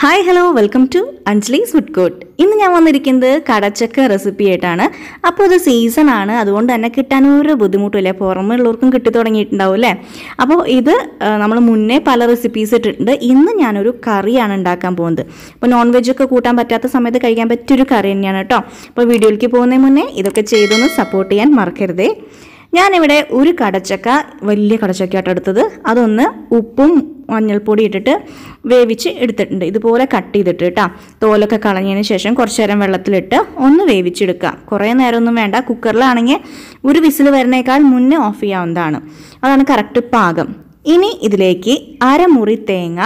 hi hello welcome to Anjali food court ഇന്ന് ഞാൻ വന്നിരിക്കുന്നത് കടച്ചക്ക റെസിപ്പി ആയിട്ടാണ് അപ്പോൾ ഇത് സീസൺ ആണ് അതുകൊണ്ട് തന്നെ കിട്ടാൻ ഒരു ബുദ്ധിമുട്ടില്ല പുറമെയുള്ളവർക്കും കിട്ടി തുടങ്ങിയിട്ടുണ്ടാവും അല്ലേ അപ്പോൾ ഇത് നമ്മൾ മുന്നേ പല റെസിപ്പീസ് ഇട്ടിട്ടുണ്ട് ഇന്ന് ഞാനൊരു കറിയാണ് ഉണ്ടാക്കാൻ പോകുന്നത് അപ്പോൾ നോൺ വെജ് ഒക്കെ കൂട്ടാൻ പറ്റാത്ത സമയത്ത് കഴിക്കാൻ പറ്റിയൊരു കറി തന്നെയാണ് കേട്ടോ അപ്പോൾ വീഡിയോയിലേക്ക് പോകുന്നതിന് മുന്നേ ഇതൊക്കെ ചെയ്തൊന്ന് സപ്പോർട്ട് ചെയ്യാൻ മറക്കരുതേ ഞാനിവിടെ ഒരു കടച്ചക്ക വലിയ കടച്ചക്കയായിട്ട് എടുത്തത് അതൊന്ന് ഉപ്പും മഞ്ഞൾപ്പൊടി ഇട്ടിട്ട് വേവിച്ച് എടുത്തിട്ടുണ്ട് ഇതുപോലെ കട്ട് ചെയ്തിട്ട് കേട്ടോ തോലൊക്കെ കളഞ്ഞതിന് ശേഷം കുറച്ച് നേരം വെള്ളത്തിലിട്ട് ഒന്ന് വേവിച്ചെടുക്കുക കുറേ നേരമൊന്നും വേണ്ട കുക്കറിലാണെങ്കിൽ ഒരു വിസിൽ വരുന്നേക്കാൾ മുന്നേ ഓഫ് ചെയ്യാവുന്നതാണ് അതാണ് കറക്റ്റ് പാകം ഇനി ഇതിലേക്ക് അരമുറി തേങ്ങ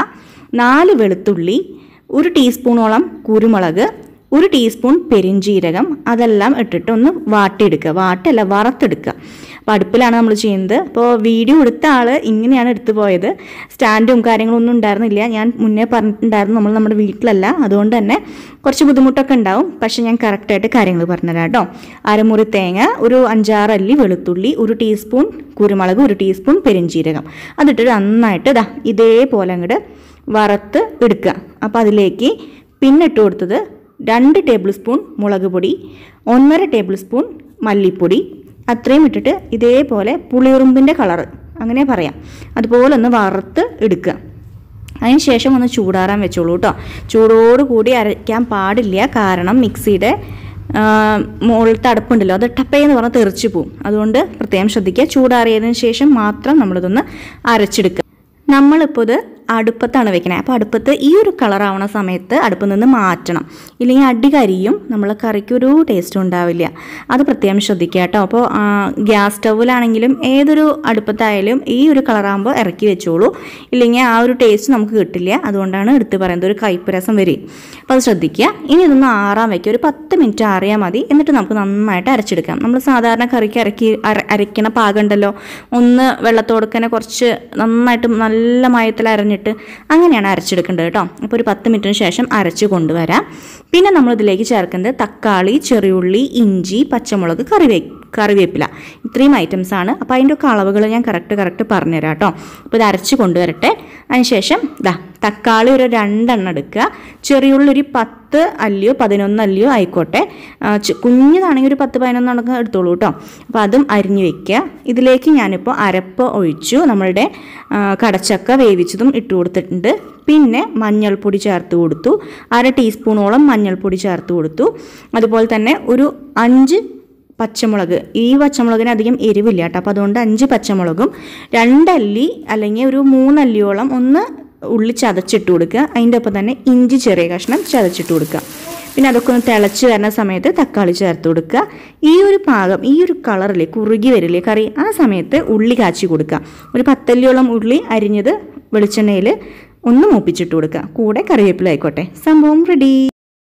നാല് വെളുത്തുള്ളി ഒരു ടീസ്പൂണോളം കുരുമുളക് ഒരു ടീസ്പൂൺ പെരിഞ്ചീരകം അതെല്ലാം ഇട്ടിട്ട് ഒന്ന് വാട്ടിയെടുക്കുക വാട്ടല്ല വറുത്തെടുക്കുക അപ്പോൾ അടുപ്പിലാണ് നമ്മൾ ചെയ്യുന്നത് അപ്പോൾ വീഡിയോ എടുത്ത ആൾ ഇങ്ങനെയാണ് എടുത്തു പോയത് സ്റ്റാൻഡും കാര്യങ്ങളൊന്നും ഉണ്ടായിരുന്നില്ല ഞാൻ മുന്നേ പറഞ്ഞിട്ടുണ്ടായിരുന്നു നമ്മൾ നമ്മുടെ വീട്ടിലല്ല അതുകൊണ്ട് തന്നെ കുറച്ച് ബുദ്ധിമുട്ടൊക്കെ ഉണ്ടാവും പക്ഷേ ഞാൻ കറക്റ്റായിട്ട് കാര്യങ്ങൾ പറഞ്ഞുതരാം കേട്ടോ അരമുറി തേങ്ങ ഒരു അഞ്ചാറ് അല്ലി വെളുത്തുള്ളി ഒരു ടീസ്പൂൺ കുരുമുളക് ഒരു ടീസ്പൂൺ പെരിഞ്ചീരകം അതിട്ടിട്ട് നന്നായിട്ട് ഇതാ ഇതേപോലെ അങ്ങോട്ട് വറുത്ത് എടുക്കുക അപ്പോൾ അതിലേക്ക് പിന്നിട്ട് കൊടുത്തത് രണ്ട് ടേബിൾ സ്പൂൺ മുളക് പൊടി ഒന്നര ടേബിൾ സ്പൂൺ മല്ലിപ്പൊടി അത്രയും ഇട്ടിട്ട് ഇതേപോലെ പുളിയുറുമ്പിൻ്റെ കളറ് അങ്ങനെ പറയാം അതുപോലെ ഒന്ന് വറുത്ത് എടുക്കുക ശേഷം ഒന്ന് ചൂടാറാൻ വെച്ചോളൂ കേട്ടോ ചൂടോട് കൂടി അരയ്ക്കാൻ പാടില്ല കാരണം മിക്സിയുടെ മുകളിലത്തെ അടുപ്പുണ്ടല്ലോ അത് ടപ്പയെന്ന് പറഞ്ഞാൽ തെറിച്ചു പോവും അതുകൊണ്ട് പ്രത്യേകം ശ്രദ്ധിക്കുക ചൂടാറിയതിന് ശേഷം മാത്രം നമ്മളിതൊന്ന് അരച്ചെടുക്കുക നമ്മളിപ്പോൾ ഇത് അടുപ്പത്താണ് വെക്കണേ അപ്പോൾ അടുപ്പത്ത് ഈ ഒരു കളറാവണ സമയത്ത് അടുപ്പ് നിന്ന് മാറ്റണം ഇല്ലെങ്കിൽ അടി കരിയും നമ്മൾ കറിക്കൊരു ടേസ്റ്റും ഉണ്ടാവില്ല അത് പ്രത്യേകം ശ്രദ്ധിക്കുക കേട്ടോ അപ്പോൾ ഗ്യാസ് സ്റ്റൗവിലാണെങ്കിലും ഏതൊരു അടുപ്പത്തായാലും ഈ ഒരു കളറാകുമ്പോൾ ഇറക്കി വെച്ചോളൂ ഇല്ലെങ്കിൽ ആ ഒരു ടേസ്റ്റ് നമുക്ക് കിട്ടില്ല അതുകൊണ്ടാണ് എടുത്ത് പറയുന്നത് ഒരു കയ്പ്പ് രസം വരും അപ്പോൾ അത് ശ്രദ്ധിക്കുക ഇനി ഇതൊന്ന് ആറാൻ വയ്ക്കുക ഒരു പത്ത് മിനിറ്റ് ആറിയാൽ മതി എന്നിട്ട് നമുക്ക് നന്നായിട്ട് അരച്ചെടുക്കാം നമ്മൾ സാധാരണ കറിക്ക് അരക്കി അരയ്ക്കണ പാകമുണ്ടല്ലോ ഒന്ന് വെള്ളത്തോടുക്കനെ കുറച്ച് നന്നായിട്ട് നല്ല മയത്തിൽ അരഞ്ഞെടുക്കും കഴിഞ്ഞിട്ട് അങ്ങനെയാണ് അരച്ചെടുക്കേണ്ടത് കേട്ടോ അപ്പോൾ ഒരു പത്ത് മിനിറ്റിന് ശേഷം അരച്ച് കൊണ്ടുവരാം പിന്നെ നമ്മളിതിലേക്ക് ചേർക്കുന്നത് തക്കാളി ചെറിയുള്ളി ഇഞ്ചി പച്ചമുളക് കറിവേ കറിവേപ്പില ഇത്രയും ഐറ്റംസ് ആണ് അപ്പോൾ അതിൻ്റെ ഒക്കെ അളവുകൾ ഞാൻ കറക്റ്റ് കറക്റ്റ് പറഞ്ഞുതരാം കേട്ടോ അപ്പോൾ ഇത് അരച്ച് കൊണ്ടുവരട്ടെ ശേഷം ദാ തക്കാളി ഒരു രണ്ടെണ്ണം എടുക്കുക ചെറിയുള്ളി ഒരു പത്ത് അല്ലിയോ പതിനൊന്ന് അല്ലിയോ ആയിക്കോട്ടെ കുഞ്ഞതാണെങ്കിൽ ഒരു പത്ത് പതിനൊന്നെണ്ണൊക്കെ എടുത്തോളൂ കേട്ടോ അപ്പോൾ അതും അരിഞ്ഞു വെക്കുക ഇതിലേക്ക് ഞാനിപ്പോൾ അരപ്പ് ഒഴിച്ചു നമ്മളുടെ കടച്ചക്ക വേവിച്ചതും ഇട്ടു കൊടുത്തിട്ടുണ്ട് പിന്നെ മഞ്ഞൾപ്പൊടി ചേർത്ത് കൊടുത്തു അര ടീസ്പൂണോളം മഞ്ഞൾപ്പൊടി ചേർത്ത് കൊടുത്തു അതുപോലെ തന്നെ ഒരു അഞ്ച് പച്ചമുളക് ഈ പച്ചമുളകിന് അധികം എരിവില്ല കേട്ടോ അപ്പോൾ അതുകൊണ്ട് അഞ്ച് പച്ചമുളകും രണ്ടല്ലി അല്ലെങ്കിൽ ഒരു മൂന്നല്ലിയോളം ഒന്ന് ഉള്ളി ചതച്ചിട്ട് കൊടുക്കുക അതിൻ്റെ ഒപ്പം തന്നെ ഇഞ്ചി ചെറിയ കഷ്ണം ചതച്ചിട്ട് കൊടുക്കുക പിന്നെ അതൊക്കെ ഒന്ന് തിളച്ച് വരുന്ന സമയത്ത് തക്കാളി ചേർത്ത് കൊടുക്കുക ഈ ഒരു പാകം ഈ ഒരു കളറിൽ കുറുകി വരില്ലേ കറി ആ സമയത്ത് ഉള്ളി കാച്ചി കൊടുക്കുക ഒരു പത്തല്ലിയോളം ഉള്ളി അരിഞ്ഞത് വെളിച്ചെണ്ണയിൽ ഒന്ന് മൂപ്പിച്ചിട്ട് കൊടുക്കുക കൂടെ കറിവേപ്പില ആയിക്കോട്ടെ സംഭവം റെഡി